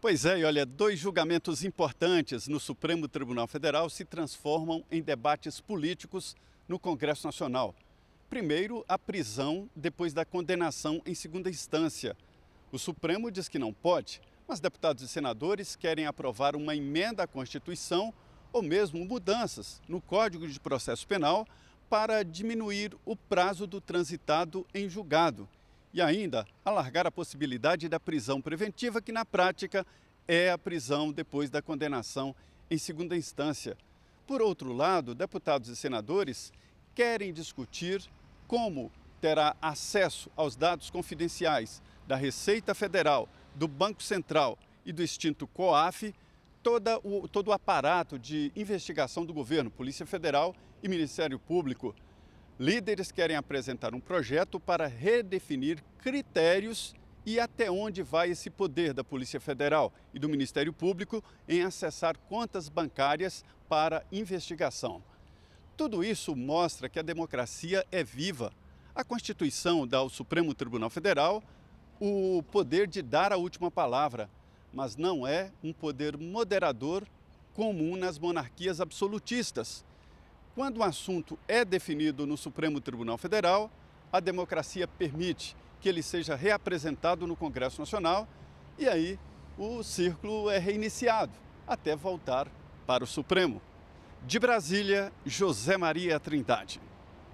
Pois é, e olha, dois julgamentos importantes no Supremo Tribunal Federal se transformam em debates políticos no Congresso Nacional. Primeiro, a prisão depois da condenação em segunda instância. O Supremo diz que não pode, mas deputados e senadores querem aprovar uma emenda à Constituição ou mesmo mudanças no Código de Processo Penal para diminuir o prazo do transitado em julgado e ainda alargar a possibilidade da prisão preventiva, que na prática é a prisão depois da condenação em segunda instância. Por outro lado, deputados e senadores querem discutir como terá acesso aos dados confidenciais da Receita Federal, do Banco Central e do extinto COAF toda o, todo o aparato de investigação do governo, Polícia Federal e Ministério Público. Líderes querem apresentar um projeto para redefinir critérios e até onde vai esse poder da Polícia Federal e do Ministério Público em acessar contas bancárias para investigação. Tudo isso mostra que a democracia é viva. A Constituição dá ao Supremo Tribunal Federal o poder de dar a última palavra, mas não é um poder moderador comum nas monarquias absolutistas. Quando o um assunto é definido no Supremo Tribunal Federal, a democracia permite que ele seja reapresentado no Congresso Nacional e aí o círculo é reiniciado até voltar para o Supremo. De Brasília, José Maria Trindade.